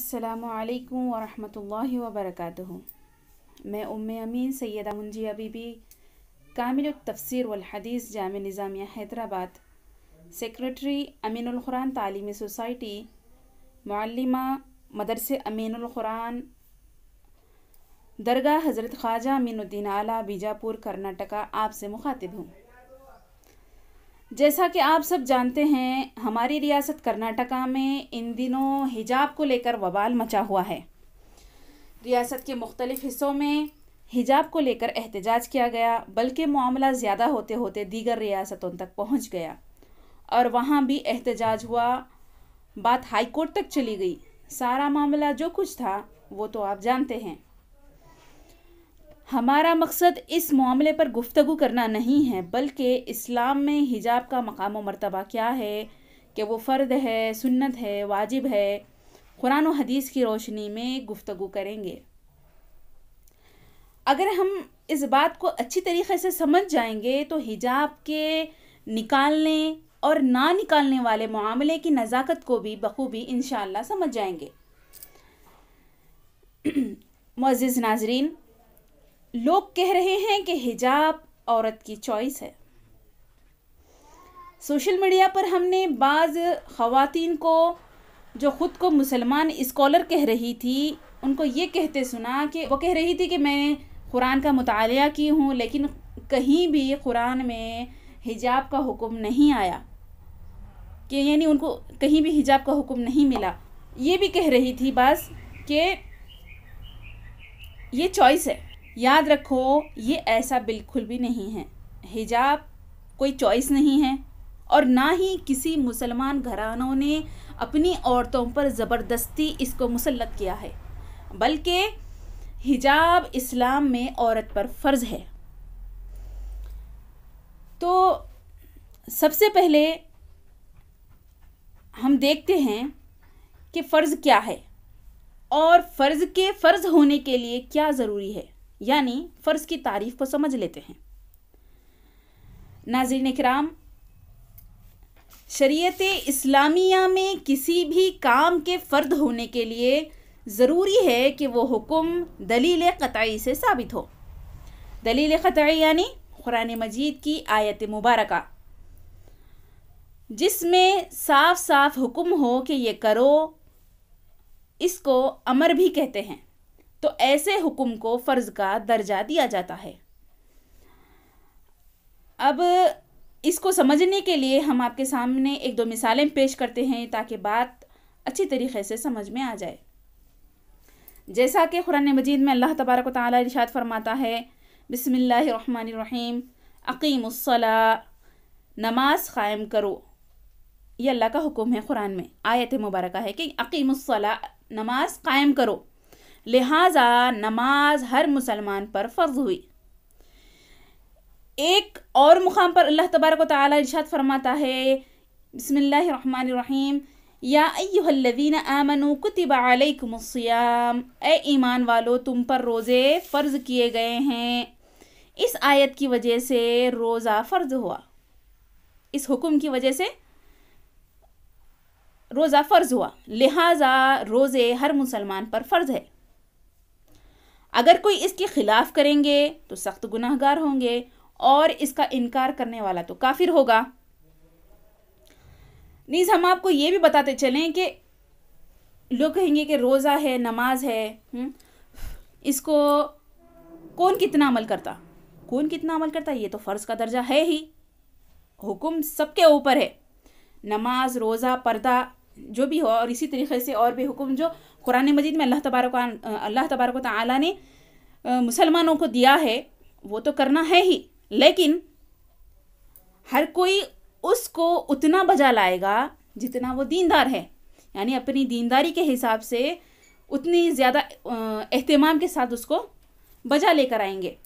असलकम वरहमल वबरक मैं उम अमीन सैदा मुंजिया बीबी कामिल तफसर वलहदीस जाम निज़ामिया हैदराबाद सेक्रेटरी अमीनकुरान तालीमी सोसाइटी मालिमा मदरसे अमीनकुरान दरगाह हज़रत ख्वाजा अमीनुद्दीन आला बीजापुर कर्नाटका आपसे मुखातिब हूँ जैसा कि आप सब जानते हैं हमारी रियासत कर्नाटका में इन दिनों हिजाब को लेकर वबाल मचा हुआ है रियासत के मुख्तलिफ़ हिस्सों में हिजाब को लेकर एहतजाज किया गया बल्कि मामला ज़्यादा होते होते दीगर रियासतों तक पहुंच गया और वहां भी एहतजाज हुआ बात हाई कोर्ट तक चली गई सारा मामला जो कुछ था वो तो आप जानते हैं हमारा मकसद इस मामले पर गुफ्तु करना नहीं है बल्कि इस्लाम में हिजाब का मकाम मरतबा क्या है कि वो फ़र्द है सुन्नत है वाजिब है कुरान हदीस की रोशनी में गुफ्तु करेंगे अगर हम इस बात को अच्छी तरीके से समझ जाएंगे तो हिजाब के निकालने और ना निकालने वाले मामले की नज़ाकत को भी बखूबी इन समझ जाएंगे मोज़ नाजरीन लोग कह रहे हैं कि हिजाब औरत की चॉइस है सोशल मीडिया पर हमने बाज़ ख़वातीन को जो ख़ुद को मुसलमान स्कॉलर कह रही थी उनको ये कहते सुना कि वो कह रही थी कि मैं कुरान का मुताल की हूँ लेकिन कहीं भी कुरान में हिजाब का हुक्म नहीं आया कि यानी उनको कहीं भी हिजाब का हुक्म नहीं मिला ये भी कह रही थी बस कि ये चॉइस है याद रखो ये ऐसा बिल्कुल भी नहीं है हिजाब कोई चॉइस नहीं है और ना ही किसी मुसलमान घरानों ने अपनी औरतों पर ज़बरदस्ती इसको मुसलत किया है बल्कि हिजाब इस्लाम में औरत पर फ़र्ज़ है तो सबसे पहले हम देखते हैं कि फ़र्ज़ क्या है और फ़र्ज़ के फ़र्ज़ होने के लिए क्या ज़रूरी है यानी फ़र्ज़ की तारीफ़ को समझ लेते हैं नाजरन कराम शरीत इस्लामिया में किसी भी काम के फ़र्द होने के लिए ज़रूरी है कि वो हुक्म दलील क़तई से साबित हो दलील क़तई यानी क़ुरान मजीद की आयत मुबारक जिसमें साफ साफ हुक्म हो कि ये करो इसको अमर भी कहते हैं तो ऐसे हुक्म को फ़र्ज का दर्जा दिया जाता है अब इसको समझने के लिए हम आपके सामने एक दो मिसालें पेश करते हैं ताकि बात अच्छी तरीके से समझ में आ जाए जैसा कि कुरान मजीद में अल्लाह तबारक ताली इरशाद फरमाता है बसमीम अकीमसला नमाज क़ायम करो ये अल्लाह का हुक्म है कुरान में आयत मुबारक है कि अकीमसला नमाज क़ायम करो लिहाजा नमाज हर मुसलमान पर फ़र्ज हुई एक और मुकाम पर अल्लाह तबारक ताली फरमाता है बसमीम या अय्युहल्लवीन आमनु कुतिबा अलैकुमुस्सियाम ए ईमान वालो तुम पर रोज़े फ़र्ज़ किए गए हैं इस आयत की वजह से रोज़ा फ़र्ज़ हुआ इस हुक्म की वजह से रोज़ा फ़र्ज़ हुआ लिहाजा रोज़े हर मुसलमान पर फ़र्ज़ है अगर कोई इसके खिलाफ करेंगे तो सख्त गुनाहगार होंगे और इसका इनकार करने वाला तो काफिर होगा नीज़ हम आपको ये भी बताते चलें कि लोग कहेंगे कि रोज़ा है नमाज है हुँ? हम्म, इसको कौन कितना अमल करता कौन कितना अमल करता ये तो फ़र्ज़ का दर्जा है ही हुक्म सबके ऊपर है नमाज रोज़ा पर्दा जो भी हो और इसी तरीके से और भी हुक्म जो कुरान मजीद में अल्लाह तबारक अल्लाह तबारक तला ने मुसलमानों को दिया है वो तो करना है ही लेकिन हर कोई उसको उतना बजा लाएगा जितना वो दीनदार है यानी अपनी दीनदारी के हिसाब से उतनी ज़्यादा अहतमाम के साथ उसको बजा लेकर आएंगे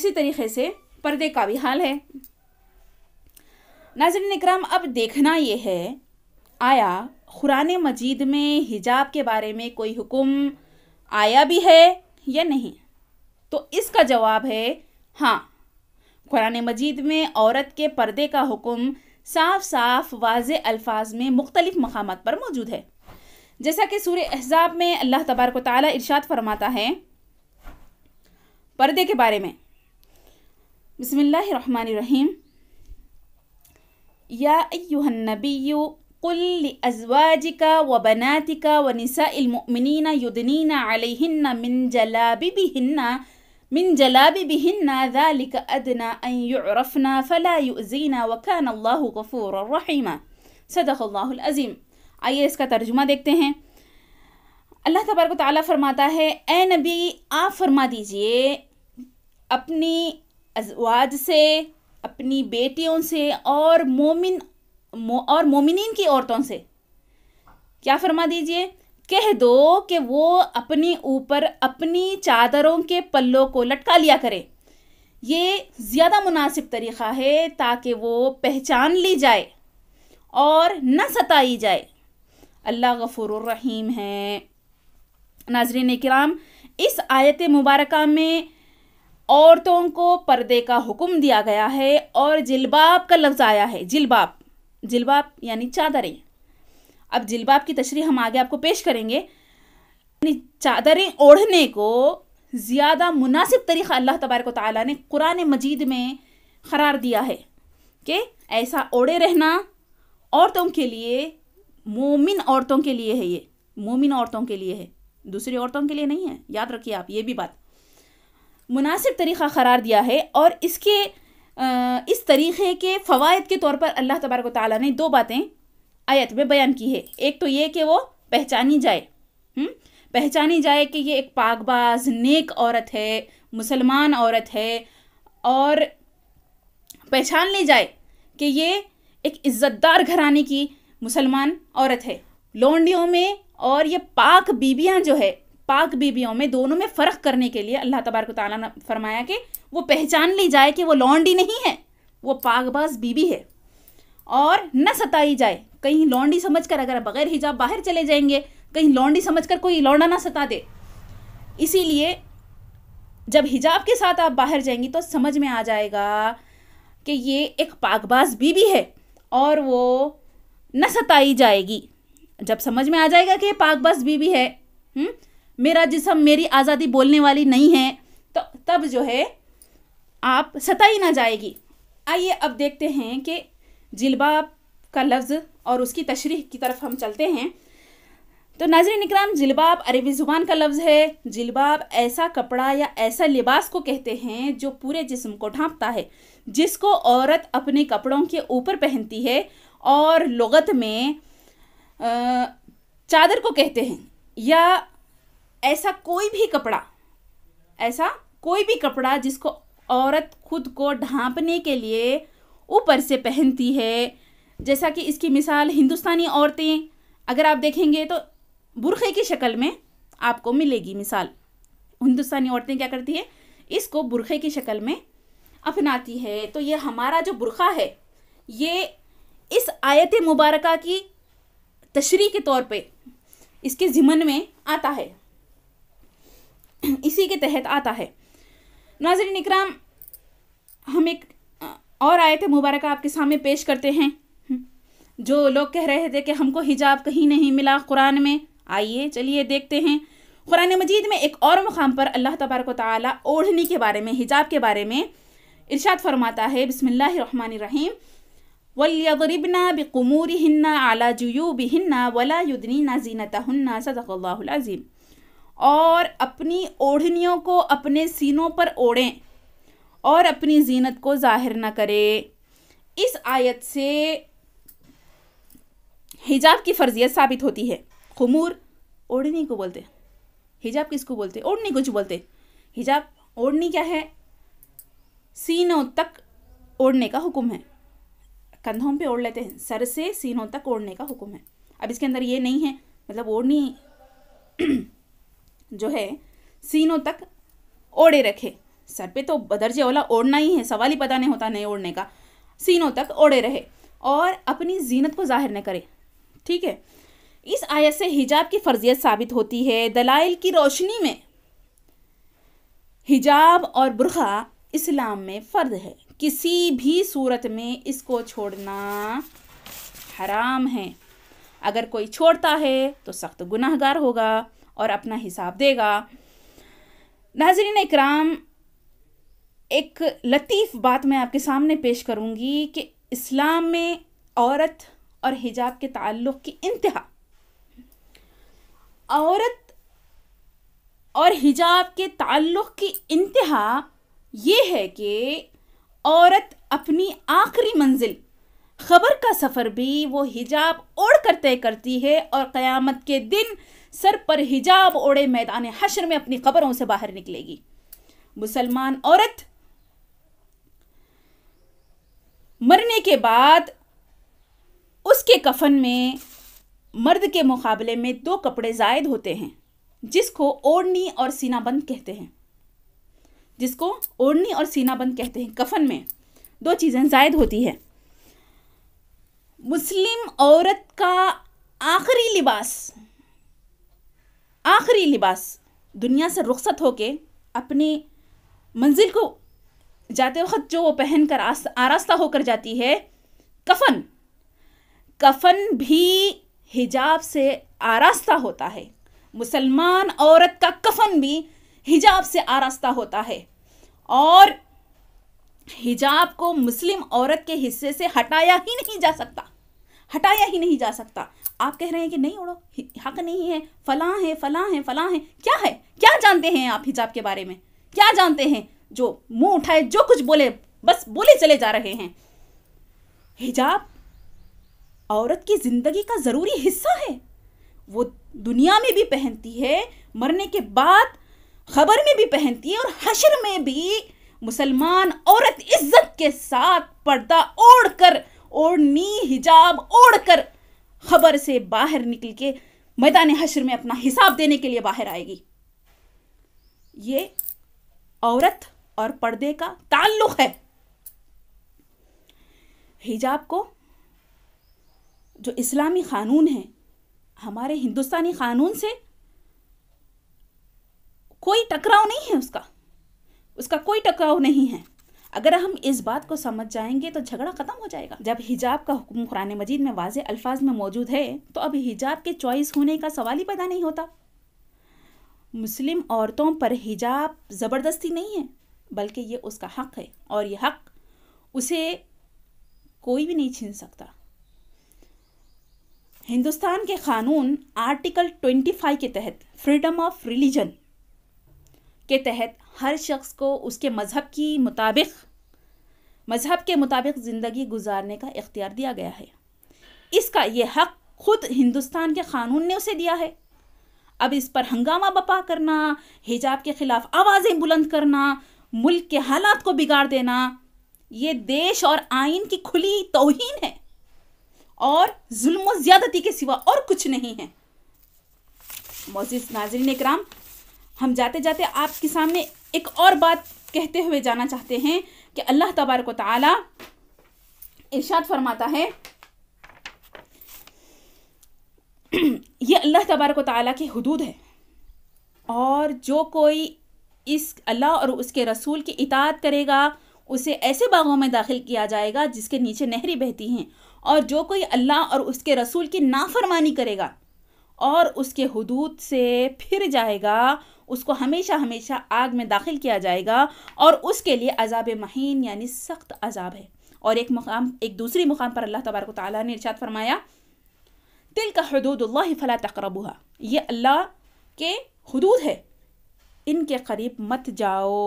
इसी तरीके से पर्दे का भी हाल है नाजर इक्राम अब देखना ये है आया कुरान मजीद में हिजाब के बारे में कोई हुक्म आया भी है या नहीं तो इसका जवाब है हाँ कुरान मजीद में औरत के पर्दे का हुक्म साफ साफ वाज अल्फाज में मुख्तलिफ मकाम पर मौजूद है जैसा कि सूर्य एहजाब में अल्लाह तबारक ताली इर्शाद फरमाता है पर्दे के बारे में बसमीम या अयुहनबी कुल अजवाजिका व बनातिका व निसामिन युदनीन अलहिन्न मिन जलाबिबिहिन्न मिन जलाबिबिहिन्न ذلك أدنى أن يعرفن فلا يؤذين وكان الله غفورا رحيما صدق الله العظيم आइए इसका तर्जुमा देखते हैं अल्लाह तबारक ताली फरमाता है ए नबी आप फरमा दीजिए अपनी अजवाज से अपनी बेटियों से और मोमिन मो, और मोमिन की औरतों से क्या फरमा दीजिए कह दो कि वो अपने ऊपर अपनी चादरों के पल्लों को लटका लिया करें ये ज़्यादा मुनासिब तरीक़ा है ताकि वो पहचान ली जाए और न सताई जाए अल्लाह गफूर रहीम है नाजरीन कराम इस आयत मुबारक में औरतों को पर्दे का हुक्म दिया गया है और जिलबाब का लफ्ज़ आया है जिलबाब जिलबाब यानी चादरें अब जिलबाब की तशरी हम आगे आपको पेश करेंगे चादरें ओढ़ने को ज़्यादा मुनासिब तरीक़ा अल्लाह तबारक ताली ने कुरान मजीद में करार दिया है कि ऐसा ओढ़े रहना औरतों के लिए मोमिन औरतों के लिए है ये मोमिन औरतों के लिए है दूसरी औरतों के लिए नहीं है याद रखिए आप ये भी बात मुनासिब तरीक़ा करार दिया है और इसके इस तरीक़े के फ़वाद के तौर पर अल्लाह तबारक ताली ने दो बातें आयत में बयान की है एक तो ये कि वो पहचानी जाए हुँ? हम्म, पहचानी जाए कि ये एक पाकबाज नेक औरत है मुसलमान औरत है और पहचान ली जाए कि ये एक इज़्ज़तदार घराने की मुसलमान औरत है लोंडियों में और ये पाक बीबियां जो है पाक बीबियों में दोनों में फ़र्क करने के लिए अल्लाह तबारक ताला ने फरमाया कि वो पहचान ली जाए कि वो लौंडी नहीं है वो पाकबाज बीबी है और न सताई जाए कहीं लौंडी समझकर अगर बग़ैर हिजाब बाहर चले जाएंगे कहीं लौंडी समझकर कोई लौंडा ना सता दे इसीलिए जब हिजाब के साथ आप बाहर जाएंगी तो समझ में आ जाएगा कि ये एक पाकबाज बीबी है और वो न सताई जाएगी जब समझ में आ जाएगा कि ये पाकबाज बीबी है हुँ? हम्म, मेरा जिसम मेरी आज़ादी बोलने वाली नहीं है तो तब जो है आप सताई ना जाएगी आइए अब देखते हैं कि जिलबाब का लफ्ज़ और उसकी तशरीह की तरफ हम चलते हैं तो नाजरन निकराम जिलबाब अरबी ज़ुबान का लफ्ज़ है जिलबाब ऐसा कपड़ा या ऐसा लिबास को कहते हैं जो पूरे जिस्म को ढांपता है जिसको औरत अपने कपड़ों के ऊपर पहनती है और लगत में चादर को कहते हैं या ऐसा कोई भी कपड़ा ऐसा कोई भी कपड़ा जिसको औरत खुद को ढांपने के लिए ऊपर से पहनती है जैसा कि इसकी मिसाल हिंदुस्तानी औरतें अगर आप देखेंगे तो बुरखे की शक्ल में आपको मिलेगी मिसाल हिंदुस्तानी औरतें क्या करती है इसको बुरखे की शक्ल में अपनाती है तो ये हमारा जो बुरखा है ये इस आयत मुबारक की तशरी के तौर पे इसके ज़िमन में आता है इसी के तहत आता है नाजरीन इकराम हम एक और आए थे मुबारक आपके सामने पेश करते हैं जो लोग कह रहे थे कि हमको हिजाब कहीं नहीं मिला कुरान में आइए चलिए देखते हैं कुरान मजीद में एक और मुकाम पर अल्लाह तबारक ताली ओढ़नी के बारे में हिजाब के बारे में इर्शाद फरमाता है बसमीम वलियबना बिकमूर हिन्ना आला जुयू बिन्ना वला युदनी ना जीनता हन्ना सदक़ल्लाज़ीम और अपनी ओढ़नियों को अपने सीनों पर ओढ़ें और अपनी जीनत को जाहिर ना करें इस आयत से हिजाब की फर्जियत साबित होती है खमूर ओढ़नी को बोलते हिजाब किसको बोलते ओढ़नी कुछ बोलते हिजाब ओढ़नी क्या है सीनों तक ओढ़ने का हुक्म है कंधों पे ओढ़ लेते हैं सर से सीनों तक ओढ़ने का हुक्म है अब इसके अंदर ये नहीं है मतलब ओढ़नी जो है सीनों तक ओढ़े रखे सर पे तो बदरजे ओला ओढ़ना ही है सवाल ही पता नहीं होता नहीं ओढ़ने का सीनों तक ओढ़े रहे और अपनी जीनत को जाहिर न करे ठीक है इस आयत से हिजाब की फर्जियत साबित होती है दलाइल की रोशनी में हिजाब और बुरखा इस्लाम में फ़र्द है किसी भी सूरत में इसको छोड़ना हराम है अगर कोई छोड़ता है तो सख्त गुनाहगार होगा और अपना हिसाब देगा नाजरीन इकराम एक लतीफ़ बात मैं आपके सामने पेश करूँगी कि इस्लाम में औरत और हिजाब के ताल्लुक़ की इंतहा औरत और हिजाब के ताल्लुक़ की इंतहा ये है कि औरत अपनी आखिरी मंजिल खबर का सफ़र भी वो हिजाब ओढ़ कर तय करती है और क़यामत के दिन सर पर हिजाब ओढ़े मैदान हशर में अपनी खबरों से बाहर निकलेगी मुसलमान औरत मरने के बाद उसके कफन में मर्द के मुकाबले में दो कपड़े जायद होते हैं जिसको ओढ़नी और सीनाबंद कहते हैं जिसको ओढ़नी और सीनाबंद कहते हैं कफन में दो चीज़ें जायद होती हैं मुस्लिम औरत का आखिरी लिबास आखिरी लिबास दुनिया से रुखसत होके अपनी मंजिल को जाते वक्त जो वो पहन कर आरास्ता होकर जाती है कफन कफन भी हिजाब से आरास्ता होता है मुसलमान औरत का कफन भी हिजाब से आरास्ता होता है और हिजाब को मुस्लिम औरत के हिस्से से हटाया ही नहीं जा सकता हटाया ही नहीं जा सकता आप कह रहे हैं कि नहीं उड़ो हक नहीं है फला है फला है फला है क्या है क्या जानते हैं आप हिजाब के बारे में क्या जानते हैं जो मुंह उठाए जो कुछ बोले बस बोले चले जा रहे हैं हिजाब औरत की जिंदगी का ज़रूरी हिस्सा है वो दुनिया में भी पहनती है मरने के बाद खबर में भी पहनती है और हशर में भी मुसलमान औरत इज्जत के साथ पर्दा ओढ़ कर ओढ़नी हिजाब ओढ़ कर खबर से बाहर निकल के मैदान हशर में अपना हिसाब देने के लिए बाहर आएगी ये औरत और पर्दे का ताल्लुक है हिजाब को जो इस्लामी क़ानून है हमारे हिंदुस्तानी क़ानून से कोई टकराव नहीं है उसका उसका कोई टकराव नहीं है अगर हम इस बात को समझ जाएंगे तो झगड़ा खत्म हो जाएगा जब हिजाब का हुक्म कुरान मजीद में वाज अल्फाज में मौजूद है तो अब हिजाब के चॉइस होने का सवाल ही पैदा नहीं होता मुस्लिम औरतों पर हिजाब ज़बरदस्ती नहीं है बल्कि ये उसका हक है और ये हक उसे कोई भी नहीं छीन सकता हिंदुस्तान के कानून आर्टिकल 25 के तहत फ्रीडम ऑफ रिलीजन के तहत हर शख्स को उसके मज़हब की मुताबिक मज़हब के मुताबिक ज़िंदगी गुजारने का इख्तियार दिया गया है इसका ये हक खुद हिंदुस्तान के क़ानून ने उसे दिया है अब इस पर हंगामा बपा करना हिजाब के ख़िलाफ़ आवाज़ें बुलंद करना मुल्क के हालात को बिगाड़ देना ये देश और आइन की खुली तोहन है और जुल्म ज़्यादती के सिवा और कुछ नहीं है मोजिज नाजरीन कराम हम जाते जाते आपके सामने एक और बात कहते हुए जाना चाहते हैं कि अल्लाह तबारक तरशाद इर्शाद फरमाता है ये अल्लाह तबारक ताला की हदूद है और जो कोई इस अल्लाह और उसके रसूल की इतात करेगा उसे ऐसे बागों में दाखिल किया जाएगा जिसके नीचे नहरी बहती हैं और जो कोई अल्लाह और उसके रसूल की नाफरमानी करेगा और उसके हदूद से फिर जाएगा उसको हमेशा हमेशा आग में दाखिल किया जाएगा और उसके लिए अजाब महीन यानी सख्त अजाब है और एक मुकाम एक दूसरी मुकाम पर अल्लाह तबारक ताली ने इर्शाद फरमाया तिल का अल्लाह फ़ला तकरबा ये अल्लाह के हदूद है इनके करीब मत जाओ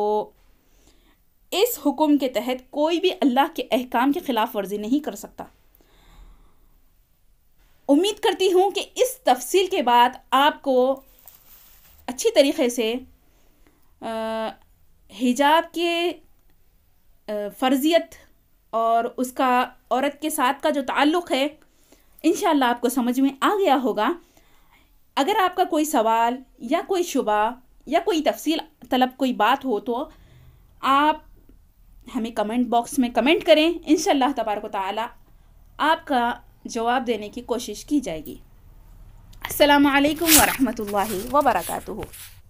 इस हुक्म के तहत कोई भी अल्लाह के अहकाम की ख़िलाफ़ वर्जी नहीं कर सकता उम्मीद करती हूँ कि इस तफसील के बाद आपको अच्छी तरीके से हिजाब के फ़र्जियत और उसका औरत के साथ का जो ताल्लुक़ है इन आपको समझ में आ गया होगा अगर आपका कोई सवाल या कोई शुबा या कोई तफसील तलब कोई बात हो तो आप हमें कमेंट बॉक्स में कमेंट करें इन तबारक ताली आपका जवाब देने की कोशिश की जाएगी असलकम वरहमल वर्का